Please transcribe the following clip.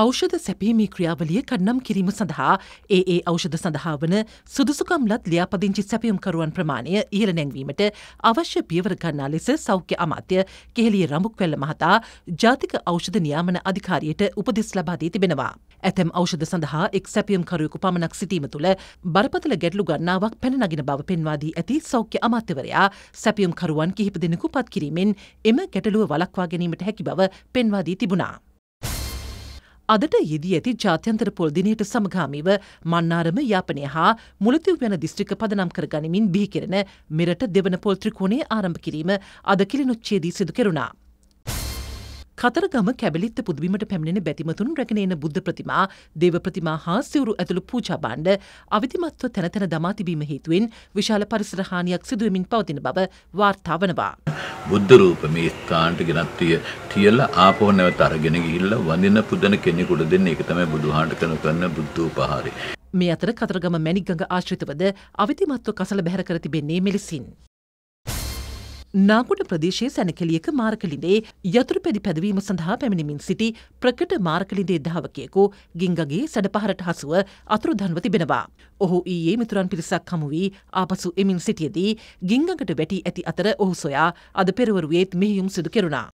ෞෂධ සැපීමේ ක්‍රියාවලිය කන්නම් කිරීම සඳහා ඒ ඒ ෞෂධ සඳහා වන සුදුසුකම්ලත් ලියාපදිංචි සැපියුම්කරුවන් ප්‍රමාණය ඉහළ නැංවීමට අවශ්‍ය පියවර ගන්නා ලෙස සෞඛ්‍ය අමාත්‍ය කෙහෙලිය රමුක්වැල්ල මහතා ජාතික ෞෂධ නියාමන අධිකාරියට උපදෙස් ලබා දී තිබෙනවා. ඇතැම් ෞෂධ සඳහා එක් සැපියම්කරුවෙකු පමණක් සිටීම තුළ බරපතල ගැටලු ගන්නාවක් පැනනගෙන බව පෙන්වාදී ඇති සෞඛ්‍ය අමාත්‍යවරයා සැපියම්කරුවන් කිහිප දෙනෙකු පත් කිරීමෙන් එම ගැටලුව වලක්වා ගැනීමට හැකි බව පෙන්වාදී තිබුණා. අදට යෙදී ඇති ජාත්‍යන්තර පොල් දිනයට සමගාමීව මන්නාරම යාපනය හා මුලතිව් යන දිස්ත්‍රික පදනම් කරගනිමින් බිහිකරන මෙරට දෙවන පොල් ත්‍රිකෝණේ ආරම්භ කිරීම අද කිලිනුච්චේදී සිදු කෙරුණා. කතරගම කැබලිත්ත පුදබිමට පැමිණෙන බැතිමතුන් රැගෙන එන බුද්ධ ප්‍රතිමා දේව ප්‍රතිමා හා සිවුරු ඇතුළු පූජාභාණ්ඩ අවිධිමත්ව තැන තැන දමා තිබීම හේතුවෙන් විශාල පරිසර හානියක් සිදුවෙමින් පවතින බව වාර්තා වනවා. බුද්ධ රූප මේ ස්ථානට ගෙනත්විය තියලා ආපහු නැවත අරගෙන ගිහිල්ලා වඳින පුදන කෙනෙකුට දෙන්නේ ඒක තමයි බුදුහාන්ට කරන කරන බුද්ධ උපහාරය. මේ අතර කතරගම මැණික්ගඟ ආශ්‍රිතවද අවිධිමත්ව කසල බැහැර කර තිබෙන්නේ මෙලෙසින්. නාගොඩ ප්‍රදේශයේ සැනකෙලියක මාර්කලිඳේ යතුරු පැදි පැදවීම සඳහා පැමිණිමින් සිටි ප්‍රකට මාර්කලිඳේ දහවකයෙකු ගිංගගේ සැඩ පහරට හසුව අතුරු දන්ව තිබෙනවා. ඔහු ඊයේ මිතුරන් පිරිසක් හමු වී ආපසු එමින් සිටියදී ගිංගකට වැටී ඇති අතර ඔහු සොයා අද පෙරවරුවේත් මෙහියුම් සිදු කෙරුණා.